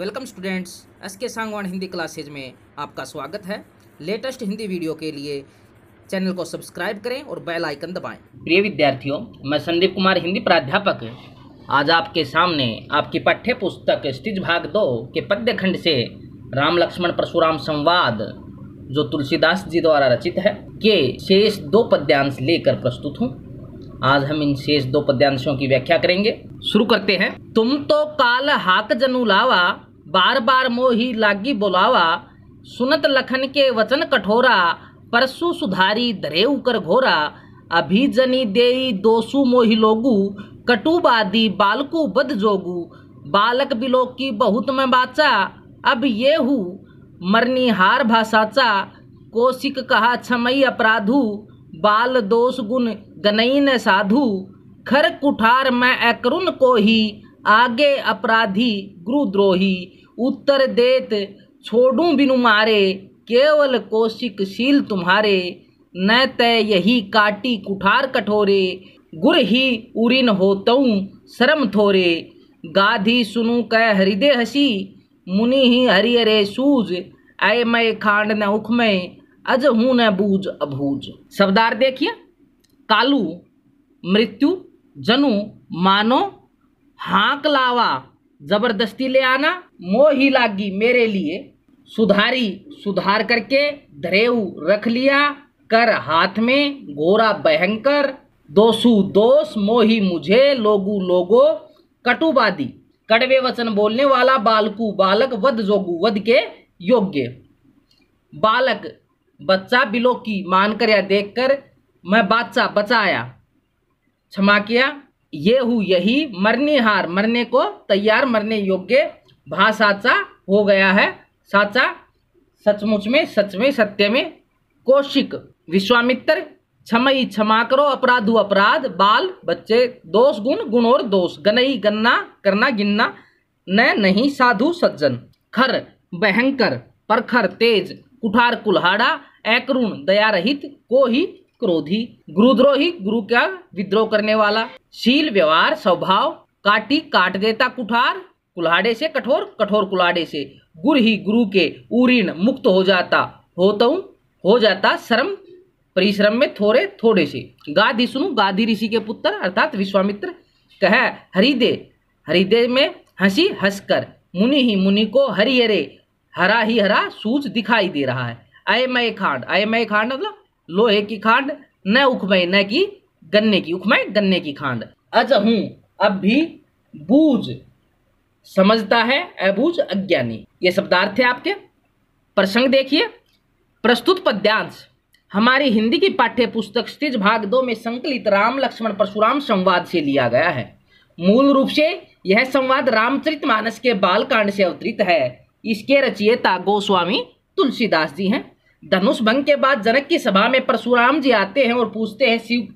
Welcome students S के Sangwan Hindi classes में आपका स्वागत है लेटेस्ट हिंदी वीडियो के लिए चैनल को सब्सक्राइब करें और बेल आइकन दबाएं। प्रिय विद्यार्थियों मैं संदीप कुमार हिंदी प्राध्यापक आज आपके सामने आपकी पाठ्य पुस्तक स्टिज भाग दो के पद्य खंड से राम लक्ष्मण परशुराम संवाद जो तुलसीदास जी द्वारा रचित है के शेष दो पद्यांश लेकर प्रस्तुत हूँ आज हम इन शेष दो पद्यांशों की व्याख्या करेंगे शुरू करते हैं तुम तो काल हाक जनु लावा बार बार मोही लागी बोलावा सुनत लखन के वचन कठोरा परसु सुधारी दरे उकर घोरा जनी देई दोसु मोहि लोगु कटुबादी बालकु बद जोगु बालक बिलो की बहुत में बाचा अब ये हु मरनी हार भाषाचा कोशिक कहा छमई अपराधु बाल दोष गुण गनईन साधु खर कुठार में अकरुन को ही आगे अपराधी गुरुद्रोही उत्तर देत छोड़ू बिनु मारे केवल कौशिक शील तुम्हारे न तय यही काटी कुठार कठोरे गुर ही उरिन होतऊ शरम थोरे गाधी सुनु कह हृदय हसी मुनि ही हरिय सूज अय मय खांड न उख अज हूँ न बूझ अभूज शब्दार देखिए कालू मृत्यु जनु मानो हाक लावा जबरदस्ती ले आना मोही लागी मेरे लिए सुधारी सुधार करके धरेव रख लिया कर हाथ में गोरा भयंकर दोसु दोस मोही मुझे लोगु लोगो कटुबादी कड़वे वचन बोलने वाला बालकू बालक वध जोगु वध के योग्य बालक बच्चा बिलो की मानकर या देखकर मैं बादशाह बचाया क्षमा किया ये हूँ यही मरने हार मरने को तैयार मरने योग्य भा साचा हो गया है साचा सचमुच में सच में सत्य में कौशिक विश्वामित्र क्षमई क्षमा करो अपराध अपराध बाल बच्चे दोष गुण गुण और दोष गनई गन्ना करना गिनना न नहीं साधु सज्जन खर भयंकर परखर तेज कुठार कुल्हाड़ा एकरुण दया रहित को ही क्रोधी गुरुद्रोही गुरु का विद्रोह करने वाला शील व्यवहार स्वभाव काटी काट देता कुठार कुल्हाड़े से कठोर कठोर कुल्हाड़े से गुर ही गुरु के उरीण मुक्त हो जाता होता हूँ हो जाता श्रम परिश्रम में थोड़े थोड़े से गाधी सुनु गाधी ऋषि के पुत्र अर्थात विश्वामित्र कह हरिदे हरिदे में हंसी हंसकर मुनि ही मुनि को हरि हरा ही हरा सूच दिखाई दे रहा है अय मय खांड अय मय खांड मतलब लोहे की खांड न उखमय न की गन्ने की उखमय गन्ने की खांड अज अच्छा, हूँ अब भी बूझ समझता है अबूझ अज्ञानी ये शब्दार्थ है आपके प्रसंग देखिए प्रस्तुत पद्यांश हमारी हिंदी की पाठ्य पुस्तक स्थित भाग दो में संकलित राम लक्ष्मण परशुराम संवाद से लिया गया है मूल रूप से यह संवाद रामचरितमानस के बाल कांड से अवतरित है इसके रचियता गोस्वामी तुलसीदास जी हैं धनुष भंग के बाद जनक की सभा में परशुराम जी आते हैं और पूछते हैं शिव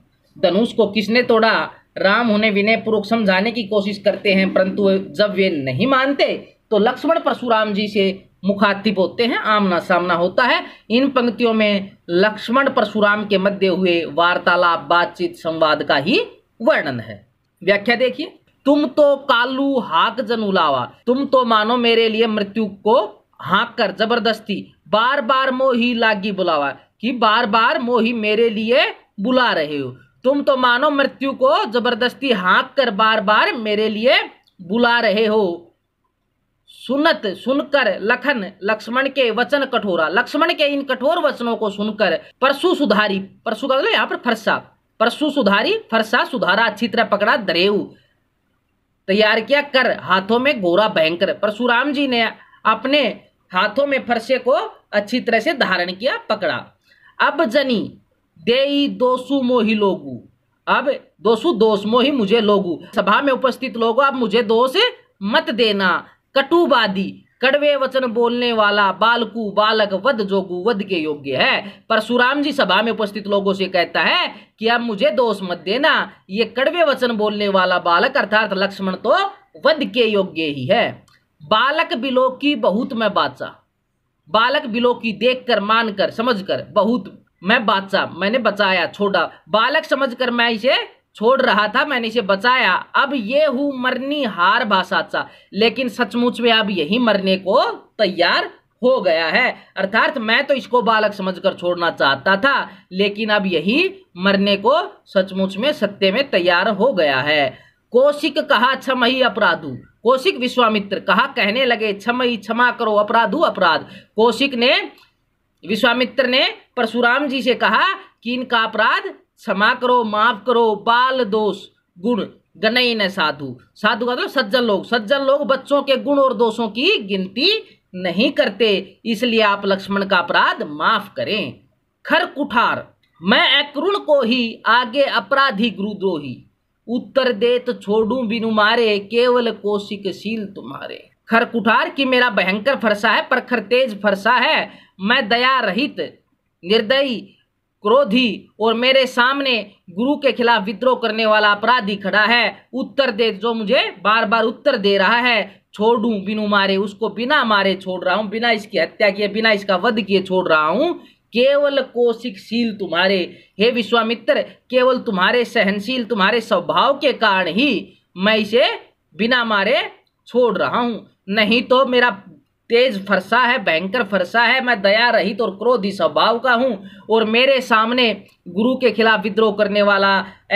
धनुष को किसने तोड़ा राम उन्हें विनय पूर्वक समझाने की कोशिश करते हैं परंतु जब वे नहीं मानते तो लक्ष्मण परशुराम जी से मुखातिब होते हैं आमना सामना होता है इन पंक्तियों में लक्ष्मण परशुराम के मध्य हुए वार्तालाप बातचीत संवाद का ही वर्णन है व्याख्या देखिए तुम तो कालू हाक जन उलावा तुम तो मानो मेरे लिए मृत्यु को हाक कर जबरदस्ती बार बार मोही लागी बुलावा कि बार बार मोही मेरे लिए बुला रहे हो तुम तो मानो मृत्यु को जबरदस्ती हाँक कर बार बार मेरे लिए बुला रहे हो सुनत सुनकर लखन लक्ष्मण के वचन कठोरा लक्ष्मण के इन कठोर वचनों को सुनकर परसु सुधारी परसु का यहाँ पर फरसा परसु सुधारी फरसा सुधारा अच्छी तरह पकड़ा दरेऊ तैयार किया कर हाथों में गोरा भयंकर परशुराम जी ने अपने हाथों में फरसे को अच्छी तरह से धारण किया पकड़ा अब जनी दे दोसु मोही लोगु अब दोसु दोष मोही मुझे लोगु सभा में उपस्थित लोगो अब मुझे दोष मत देना कटुवादी कड़वे वचन बोलने वाला बालकु बालक वध जोगु वध के योग्य है परशुराम जी सभा में उपस्थित लोगों से कहता है कि अब मुझे दोष मत देना ये कड़वे वचन बोलने वाला बालक अर्थात लक्ष्मण तो वध के योग्य ही है बालक बिलो की बहुत मैं बादशाह बालक बिलो की देख कर मान कर समझ कर बहुत मैं बादशाह मैंने बचाया छोड़ा बालक समझ कर मैं इसे छोड़ रहा था मैंने इसे बचाया अब ये हूं मरनी हार भाषाचा लेकिन सचमुच में अब यही मरने को तैयार हो गया है अर्थात मैं तो इसको बालक समझकर छोड़ना चाहता था लेकिन अब यही मरने को सचमुच में सत्य में तैयार हो गया है कौशिक कहा छमही अच्छा, अपराधु कौशिक विश्वामित्र कहा कहने लगे क्षमई क्षमा करो अपराधु अपराध कौशिक ने विश्वामित्र ने परशुराम जी से कहा कि इनका अपराध क्षमा करो माफ करो बाल दोष गुण गनई न साधु साधु का मतलब सज्जन लोग सज्जन लोग बच्चों के गुण और दोषों की गिनती नहीं करते इसलिए आप लक्ष्मण का अपराध माफ करें खर कुठार मैं अक्रूण को ही आगे अपराधी गुरुद्रोही उत्तर दे तो छोड़ू बिनु मारे केवल कोशिक सील तुम्हारे खर कुठार की मेरा भयंकर फरसा है पर खर तेज फरसा है मैं दया रहित निर्दयी क्रोधी और मेरे सामने गुरु के खिलाफ विद्रोह करने वाला अपराधी खड़ा है उत्तर दे जो मुझे बार बार उत्तर दे रहा है छोड़ू बिनु मारे उसको बिना मारे छोड़ रहा हूँ बिना इसकी हत्या किए बिना इसका वध किए छोड़ रहा हूँ केवल कोशिकशील तुम्हारे हे विश्वामित्र केवल तुम्हारे सहनशील तुम्हारे स्वभाव के कारण ही मैं इसे बिना मारे छोड़ रहा हूँ नहीं तो मेरा तेज फरसा है भयंकर फरसा है मैं दया रहित और क्रोधी स्वभाव का हूँ और मेरे सामने गुरु के खिलाफ विद्रोह करने वाला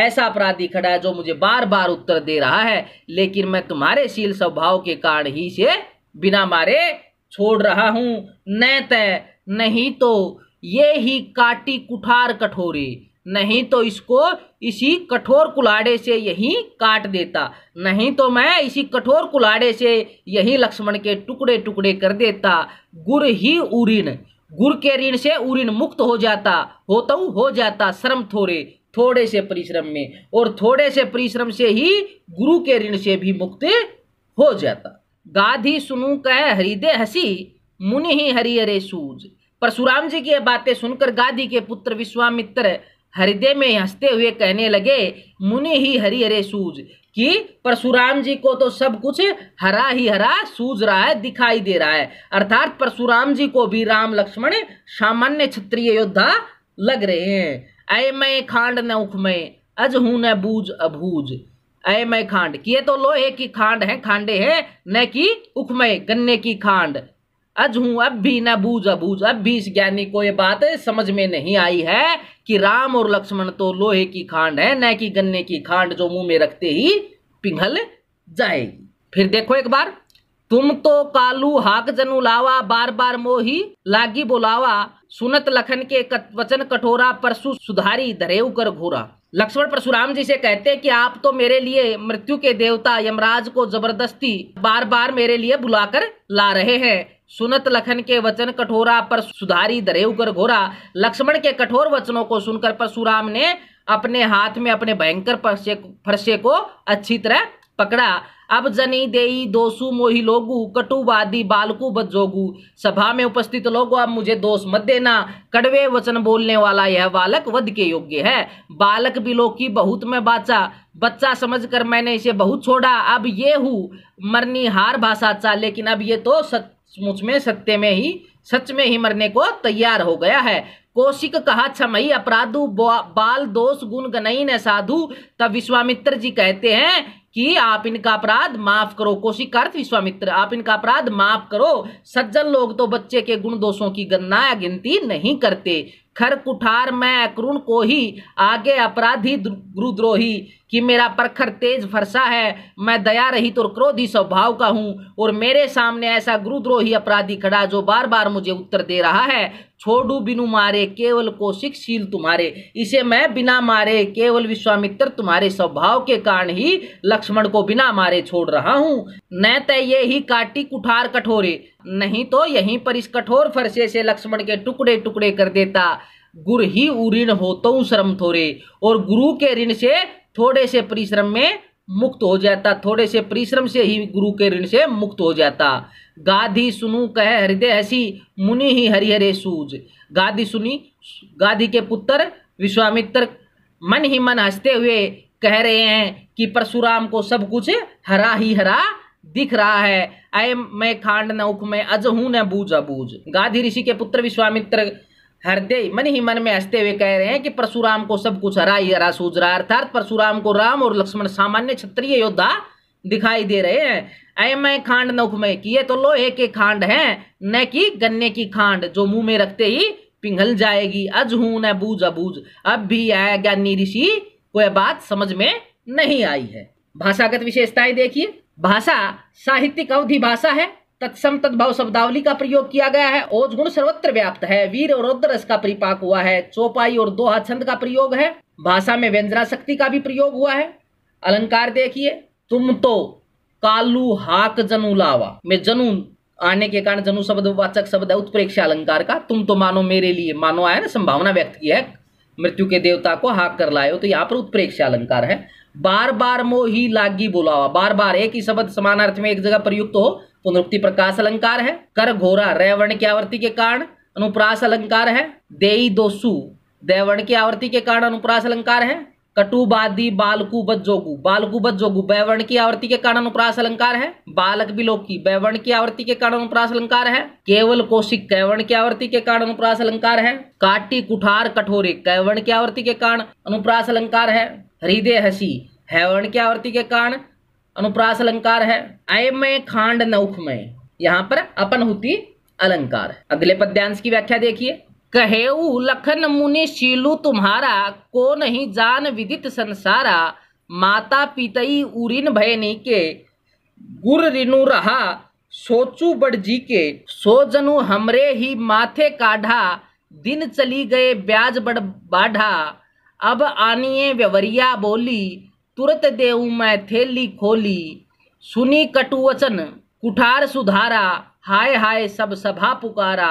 ऐसा अपराधी खड़ा है जो मुझे बार बार उत्तर दे रहा है लेकिन मैं तुम्हारे शील स्वभाव के कारण ही से बिना मारे छोड़ रहा हूँ न तय नहीं तो ये ही काटी कुठार कठोरे नहीं तो इसको इसी कठोर कुलाड़े से यही काट देता नहीं तो मैं इसी कठोर कुलाड़े से यही लक्ष्मण के टुकड़े टुकड़े कर देता गुर ही उरिन गुर के ऋण से उरिन मुक्त हो जाता होता हो जाता श्रम थोड़े थोड़े से परिश्रम में और थोड़े से परिश्रम से ही गुरु के ऋण से भी मुक्त हो जाता गाधी सुनू कह हरिदे हसी मुनि ही हरिहरे सूझ परशुराम जी की बातें सुनकर गादी के पुत्र विश्वामित्र हृदय में हंसते हुए कहने लगे मुनि ही हरि हरे सूझ कि परशुराम जी को तो सब कुछ हरा ही हरा सूझ रहा है दिखाई दे रहा है अर्थात परशुराम जी को भी राम लक्ष्मण सामान्य क्षत्रिय योद्धा लग रहे हैं अय मैं खांड न उखमय अज हूं न बूझ अभूज अय मैं खांड कि ये तो लोहे की खांड है खांडे हैं न कि उखमय गन्ने की खांड अज हूं अब भी न बूझ अबूझ अब भी इस ज्ञानी को ये बात समझ में नहीं आई है कि राम और लक्ष्मण तो लोहे की खांड है न कि गन्ने की खांड जो मुंह में रखते ही पिघल जाएगी फिर देखो एक बार तुम तो कालू हाक जनु लावा बार बार मोही लागी बोलावा सुनत लखन के वचन कठोरा परसु सुधारी धरेऊ कर घोरा लक्ष्मण परशुराम जी से कहते कि आप तो मेरे लिए मृत्यु के देवता यमराज को जबरदस्ती बार बार मेरे लिए बुलाकर ला रहे हैं सुनत लखन के वचन कठोरा पर सुधारी दरेव कर घोरा लक्ष्मण के कठोर वचनों को सुनकर परशुराम ने अपने हाथ में अपने भयंकर फरसे को अच्छी तरह पकड़ा अब जनी देई दोसु मोही लोगु वादी बालकु बजोगु सभा में उपस्थित लोगो अब मुझे दोष मत देना कड़वे वचन बोलने वाला यह बालक वध के योग्य है बालक बिलो की बहुत में बाचा बच्चा समझकर मैंने इसे बहुत छोड़ा अब ये हूँ मरनी हार भाषा चा लेकिन अब ये तो सत्य सचमुच में सत्य में ही सच में ही मरने को तैयार हो गया है कौशिक कहा छमई अपराधु बाल दोष गुण गनई न साधु तब विश्वामित्र जी कहते हैं कि आप इनका अपराध माफ करो कौशिक अर्थ विश्वामित्र आप इनका अपराध माफ करो सज्जन लोग तो बच्चे के गुण दोषों की गणना या गिनती नहीं करते खर कुठार मैं अकरुण को ही आगे अपराधी गुरुद्रोही कि मेरा प्रखर तेज फरसा है मैं दया रहित और क्रोधी स्वभाव का हूँ और मेरे सामने ऐसा गुरुद्रोही अपराधी खड़ा जो बार बार मुझे उत्तर दे रहा है छोड़ू बिनु मारे केवल कोशिकशील तुम्हारे इसे मैं बिना मारे केवल विश्वामित्र तुम्हारे स्वभाव के कारण ही लक्ष्मण को बिना मारे छोड़ रहा हूँ न तय ये ही काटी कुठार कठोरे नहीं तो यहीं पर इस कठोर फरसे से लक्ष्मण के टुकड़े टुकड़े कर देता गुर ही उऋण हो तो शर्म थोरे और गुरु के ऋण से थोड़े से परिश्रम में मुक्त हो जाता थोड़े से परिश्रम से ही गुरु के ऋण से मुक्त हो जाता गाधी सुनू कह हृदय हसी मुनि ही हरिहरे सूज गाधी सुनी गाधी के पुत्र विश्वामित्र मन ही मन हंसते हुए कह रहे हैं कि परशुराम को सब कुछ हरा ही हरा दिख रहा है अय मैं खांड न उख में अज हूं न बूझ अबूझ गाधी ऋषि के पुत्र विश्वामित्र हृदय मन ही मन में हंसते हुए कह रहे हैं कि परशुराम को सब कुछ हरा ही हरा सूझ रहा अर्थात परशुराम को राम और लक्ष्मण सामान्य क्षत्रिय योद्धा दिखाई दे रहे हैं अय मैं खांड नौख में कि ये तो लोहे के खांड हैं न कि गन्ने की खांड जो मुंह में रखते ही पिघल जाएगी अज हूं न बूझ अबूझ अब भी आया ज्ञानी ऋषि को यह बात समझ में नहीं आई है भाषागत विशेषताएं देखिए भाषा साहित्यिक अवधि भाषा है तत्सम तद्भाव शब्दावली का प्रयोग किया गया है ओज गुण सर्वत्र व्याप्त है वीर और रौद्र रस का परिपाक हुआ है चौपाई और दोहा छंद का प्रयोग है भाषा में व्यंजना शक्ति का भी प्रयोग हुआ है अलंकार देखिए तुम तो कालू हाक जनु लावा में जनु आने के कारण जनु शब्द वाचक शब्द है उत्प्रेक्षा अलंकार का तुम तो मानो मेरे लिए मानो आया ना संभावना व्यक्त की है मृत्यु के देवता को हाक कर लाए हो तो यहाँ पर उत्प्रेक्षा अलंकार है बार बार मोही लागी बुलावा बार बार एक ही शब्द समानार्थ में एक जगह प्रयुक्त तो हो पुनरुक्ति तो प्रकाश अलंकार है कर घोरा रैवर्ण की आवृत्ति के कारण अनुप्रास अलंकार है देई दोसु देवर्ण की आवृत्ति के कारण अनुप्रास अलंकार है कटुबादी बालकु बज्जोगु बालकु बज्जोगु बैवर्ण की आवृत्ति के कारण अनुप्रास अलंकार है बालक बिलोकी बैवर्ण की आवृत्ति के कारण अनुप्रास अलंकार है केवल कोशिक कैवर्ण की आवृत्ति के कारण अनुप्रास अलंकार है काटी कुठार कठोरे कैवर्ण की आवृत्ति के कारण अनुप्रास अलंकार है हृदय हसी हैवर्ण की आवृत्ति के कारण अनुप्रास अलंकार है अय में खांड नौख में यहाँ पर अपन होती अलंकार अगले पद्यांश की व्याख्या देखिए कहेऊ लखन मुनि शीलु तुम्हारा को नहीं जान विदित संसारा माता पितई उरिन भयनी के गुर रिनु रहा सोचु बड़ जी के सो जनु हमरे ही माथे काढ़ा दिन चली गए ब्याज बड़ बाढ़ा अब आनिए व्यवरिया बोली तुरत देऊ मैं थैली खोली सुनी कटुवचन कुठार सुधारा हाय हाय सब सभा पुकारा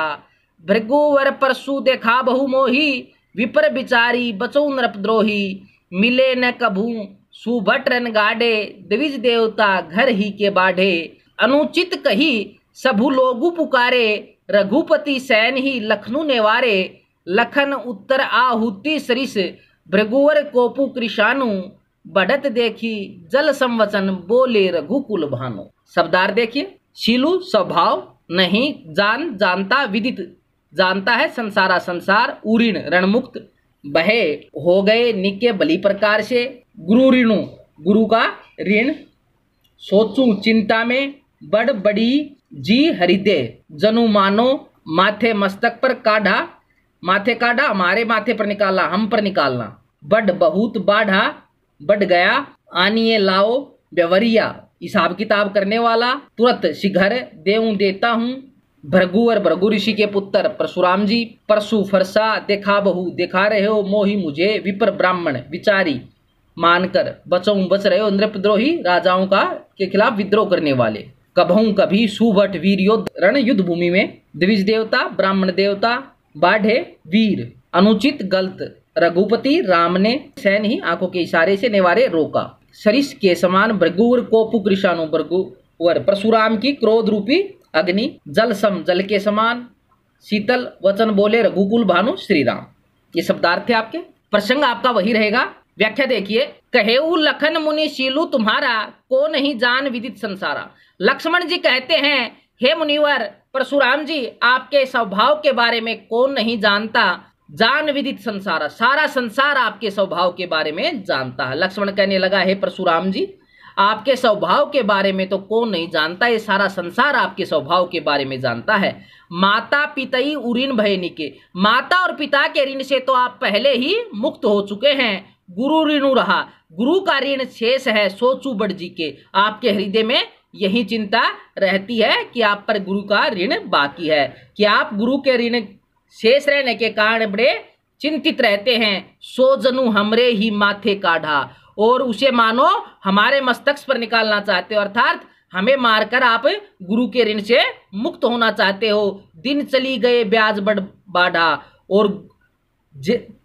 भृगुवर परसु देखा बहु मोही विपर बिचारी बचो नृपद्रोही मिले न कभू सुभट रन गाडे द्विज देवता घर ही के बाढ़े अनुचित कही सभु लोगु पुकारे रघुपति सैन ही लखनु नेवारे लखन उत्तर आहुति सरिस भृगुवर कोपु कृषाणु बढ़त देखी जल संवचन बोले रघुकुल भानो शब्दार देखिए शिलु स्वभाव नहीं जान जानता विदित जानता है संसारा संसार उऋण रणमुक्त बहे हो गए निके बली प्रकार से गुरु ऋणु गुरु का ऋण सोचू चिंता में बड़ बड़ी जी हरिदे जनु मानो माथे मस्तक पर काढ़ा माथे काढ़ा हमारे माथे पर निकाला हम पर निकालना बड बहुत बाढ़ा बट गया आनिए लाओ व्यवरिया हिसाब किताब करने वाला तुरंत शिखर देऊ देता हूँ भृगु और भृगु ऋषि के पुत्र परशुराम जी परशु फरसा देखा बहु देखा रहे हो मोहि मुझे विपर ब्राह्मण विचारी मानकर बचऊं बच रहे हो नृपद्रोही राजाओं का के खिलाफ विद्रोह करने वाले कभों कभी सुभट वीर योद्ध रण युद्ध भूमि में द्विज देवता ब्राह्मण देवता बाढ़े वीर अनुचित गलत रघुपति राम ने सैन ही आंखों के इशारे से निवारे रोका सरिष के समान भ्रगुर कोपु कृषाणु भ्रगुवर परशुराम की क्रोध रूपी अग्नि जल सम जल के समान शीतल वचन बोले रघुकुल भानु श्री राम ये शब्दार्थ है आपके प्रसंग आपका वही रहेगा व्याख्या देखिए कहेऊ लखन मुनि शीलू तुम्हारा को नहीं जान विदित संसारा लक्ष्मण जी कहते हैं हे मुनिवर परशुराम जी आपके स्वभाव के बारे में कौन नहीं जानता जान विदित संसार सारा संसार आपके स्वभाव के बारे में जानता है लक्ष्मण कहने लगा हे परशुराम जी आपके स्वभाव के बारे में तो कौन नहीं जानता ये सारा संसार आपके स्वभाव के बारे में जानता है माता पिताई उरिन भयनी के माता और पिता के ऋण से तो आप पहले ही मुक्त हो चुके हैं गुरु ऋणु रहा गुरु का ऋण शेष है सोचू बड़ जी के आपके हृदय में यही चिंता रहती है कि आप पर गुरु का ऋण बाकी है कि आप गुरु के ऋण शेष रहने के कारण बड़े चिंतित रहते हैं सोजनु हमरे ही माथे काढ़ा और उसे मानो हमारे मस्तक पर निकालना चाहते हो अर्थात हमें मारकर आप गुरु के ऋण से मुक्त होना चाहते हो दिन चली गए ब्याज बढ़ बाढ़ा और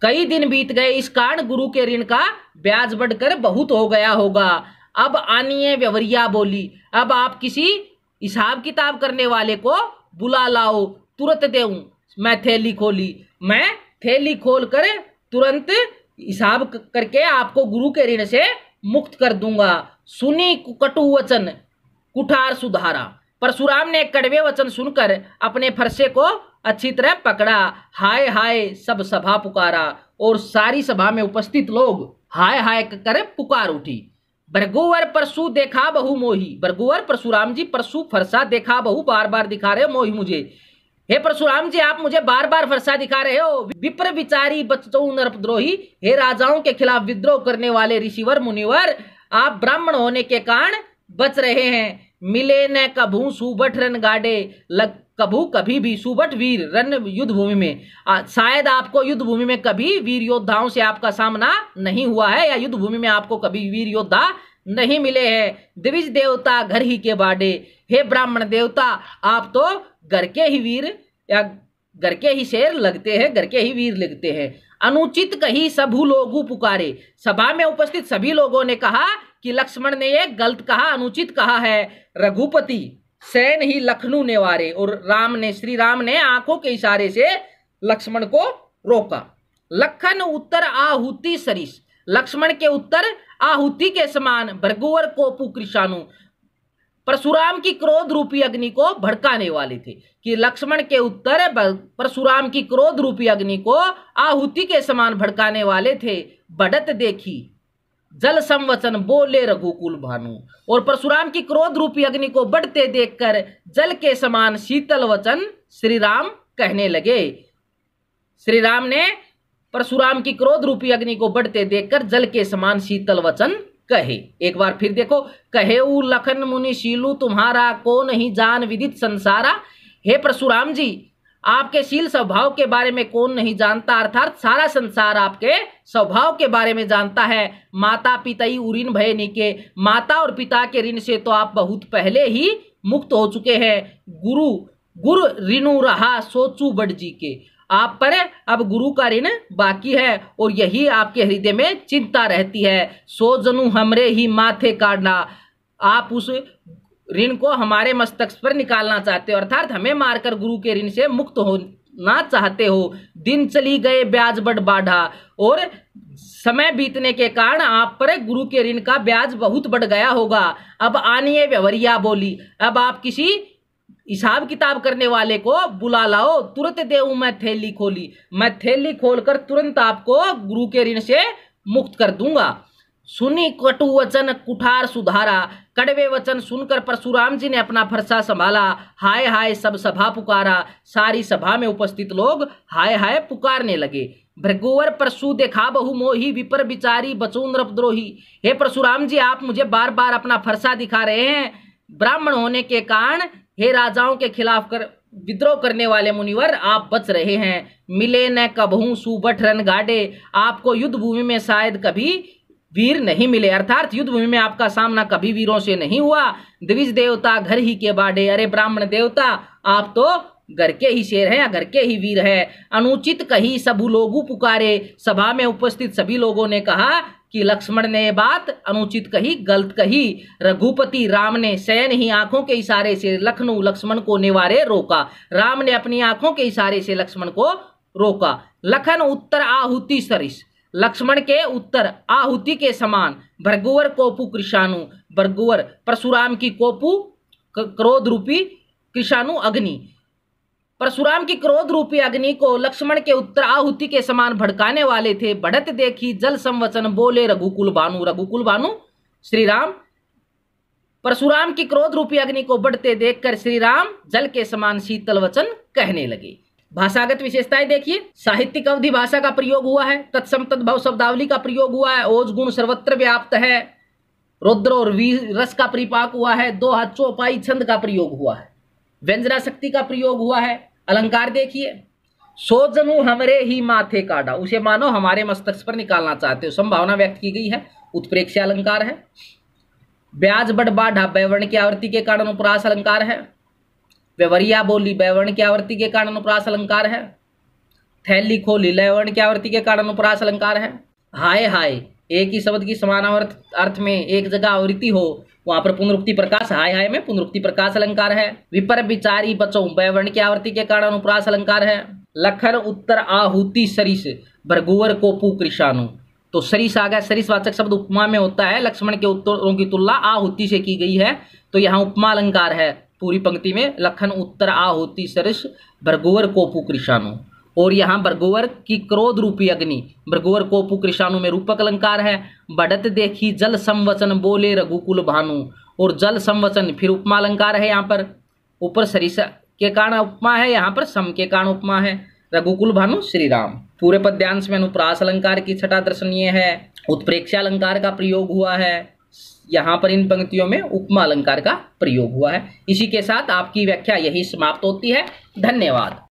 कई दिन बीत गए इस कारण गुरु के ऋण का ब्याज बढ़कर बहुत हो गया होगा अब आनिए व्यवरिया बोली अब आप किसी हिसाब किताब करने वाले को बुला लाओ तुरंत देऊं मैं थैली खोली मैं थैली खोल कर तुरंत हिसाब करके आपको गुरु के ऋण से मुक्त कर दूंगा सुनी कटु वचन कुठार सुधारा परशुराम ने कड़वे वचन सुनकर अपने फरसे को अच्छी तरह पकड़ा हाय हाय सब सभा पुकारा और सारी सभा में उपस्थित लोग हाय हाय कर पुकार उठी भरगुवर परशु देखा बहु मोही भरगुवर परशुराम जी परशु फरसा देखा बहु बार बार दिखा रहे मोही मुझे हे परशुराम जी आप मुझे बार बार फरसा दिखा रहे हो विप्र विचारी बच्चों नरपद्रोही हे राजाओं के खिलाफ विद्रोह करने वाले ऋषिवर मुनिवर आप ब्राह्मण होने के कारण बच रहे हैं मिले न कभू सुबठ रन गाडे लग कभू कभी भी सुबट वीर रन युद्ध भूमि में आ, शायद आपको युद्ध भूमि में कभी वीर योद्धाओं से आपका सामना नहीं हुआ है या युद्ध भूमि में आपको कभी वीर योद्धा नहीं मिले हैं दिविज देवता घर ही के बाडे हे ब्राह्मण देवता आप तो घर के ही वीर या घर के ही शेर लगते हैं घर के ही वीर लगते हैं अनुचित कही सभु लोगों पुकारे सभा में उपस्थित सभी लोगों ने कहा कि लक्ष्मण ने यह गलत कहा अनुचित कहा है रघुपति सैन ही लखनऊ वारे और राम ने श्री राम ने आंखों के इशारे से लक्ष्मण को रोका लखन उत्तर आहुति सरिश लक्ष्मण के उत्तर आहुति के समान भरगुवर को कृषाणु परशुराम की क्रोध रूपी अग्नि को भड़काने वाली थी कि लक्ष्मण के उत्तर परशुराम की क्रोध रूपी अग्नि को आहुति के समान भड़काने वाले थे बढ़त देखी जल संवचन बोले रघुकुल भानु और परशुराम की क्रोध रूपी अग्नि को बढ़ते देखकर जल के समान शीतल वचन श्री राम कहने लगे श्री राम ने परशुराम की क्रोध रूपी अग्नि को बढ़ते देखकर जल के समान शीतल वचन कहे एक बार फिर देखो कहे ऊ लखन मुनि शीलू तुम्हारा को नहीं जान विदित संसारा हे परशुराम जी आपके शील स्वभाव के बारे में कौन नहीं जानता अर्थात सारा संसार आपके स्वभाव के बारे में जानता है माता पिता ही उऋण भय निके माता और पिता के ऋण से तो आप बहुत पहले ही मुक्त हो चुके हैं गुरु गुरु ऋणु रहा सोचू बट जी के आप पर अब गुरु का ऋण बाकी है और यही आपके हृदय में चिंता रहती है सो जनु हमरे ही माथे काटना आप उस ऋण को हमारे मस्तक पर निकालना चाहते हो अर्थात हमें मारकर गुरु के ऋण से मुक्त होना चाहते हो दिन चली गए ब्याज बट बाढ़ा और समय बीतने के कारण आप पर गुरु के ऋण का ब्याज बहुत बढ़ गया होगा अब आनिए व्यवरिया बोली अब आप किसी हिसाब किताब करने वाले को बुला लाओ तुरंत देऊ मैं थैली खोली मैं थैली खोलकर तुरंत आपको गुरु के ऋण से मुक्त कर दूंगा सुनी कटु वचन कुठार सुधारा कड़वे वचन सुनकर परशुराम जी ने अपना फरसा संभाला हाय हाय सब सभा पुकारा सारी सभा में उपस्थित लोग हाय हाय पुकारने लगे भृगुवर परशु देखा बहु मोही विपर बिचारी बचो हे परशुराम जी आप मुझे बार बार अपना फरसा दिखा रहे हैं ब्राह्मण होने के कारण हे राजाओं के खिलाफ कर विद्रोह करने वाले मुनिवर आप बच रहे हैं मिले न कबहू सुबठ रन गाडे आपको युद्ध भूमि में शायद कभी वीर नहीं मिले अर्थात युद्ध भूमि में आपका सामना कभी वीरों से नहीं हुआ द्विज देवता घर ही के बाडे अरे ब्राह्मण देवता आप तो घर के ही शेर हैं या घर के ही वीर हैं अनुचित कही सब लोगों पुकारे सभा में उपस्थित सभी लोगों ने कहा कि लक्ष्मण ने बात अनुचित कही गलत कही रघुपति राम ने शयन ही आंखों के इशारे से लखनऊ लक्ष्मण को निवारे रोका राम ने अपनी आंखों के इशारे से लक्ष्मण को रोका लखन उत्तर आहुति सरिस लक्ष्मण के उत्तर आहुति के समान भरगुवर कोपु कृषाणु भरगुवर परशुराम की कोपु क्रोध रूपी कृषाणु अग्नि परशुराम की क्रोध रूपी अग्नि को लक्ष्मण के उत्तर आहुति के समान भड़काने वाले थे बढ़त देखी जल संवचन बोले रघुकुल बानु रघुकुल बानु श्री राम परशुराम की क्रोध रूपी अग्नि को बढ़ते देखकर श्री राम जल के समान शीतल वचन कहने लगे भाषागत विशेषताएं देखिए साहित्यिक अवधि भाषा का प्रयोग हुआ है तत्सम तद्भव शब्दावली का प्रयोग हुआ है ओज गुण सर्वत्र व्याप्त है रुद्र और वीर रस का परिपाक हुआ है दो हाथ चौपाई छंद का प्रयोग हुआ है व्यंजना शक्ति का प्रयोग हुआ है अलंकार देखिए सोजनु हमरे ही माथे काटा उसे मानो हमारे मस्तक पर निकालना चाहते हो संभावना व्यक्त की गई है उत्प्रेक्ष्य अलंकार है ब्याज बड़ बाढ़ा बैवर्ण की आवृत्ति के कारण उपरास अलंकार है व्यवरिया बोली बैवर्ण की आवृत्ति के कारण अनुप्रास अलंकार है थैली खोली लयवर्ण की आवृत्ति के कारण अनुप्रास अलंकार है हाय हाय एक ही शब्द की समान अर्थ में एक जगह आवृत्ति हो वहां पर पुनरुक्ति प्रकाश हाय हाय में पुनरुक्ति प्रकाश अलंकार है विपर विचारी बचो वर्ण की आवृत्ति के कारण अनुप्रास अलंकार है लखन उत्तर आहुति सरिस भरगुवर कोपू कृषाणु तो सरिस आ गया सरिसवाचक शब्द उपमा में होता है लक्ष्मण के उत्तरों की तुलना आहुति से की गई है तो यहाँ उपमा अलंकार है पूरी पंक्ति में लखन उत्तर आहुति सरिस भरगुवर कोपू कृषाणु और यहाँ भरगोवर की क्रोध रूपी अग्नि भरगोवर कोपु कृषाणु में रूपक अलंकार है बढ़त देखी जल संवचन बोले रघुकुल भानु और जल संवचन फिर उपमा अलंकार है यहाँ पर ऊपर सरिषा के कारण उपमा है यहाँ पर सम के कारण उपमा है रघुकुल भानु श्री राम पूरे पद्यांश में अनुप्रास अलंकार की छठा दर्शनीय है उत्प्रेक्षा अलंकार का प्रयोग हुआ है यहाँ पर इन पंक्तियों में उपमा अलंकार का प्रयोग हुआ है इसी के साथ आपकी व्याख्या यही समाप्त होती है धन्यवाद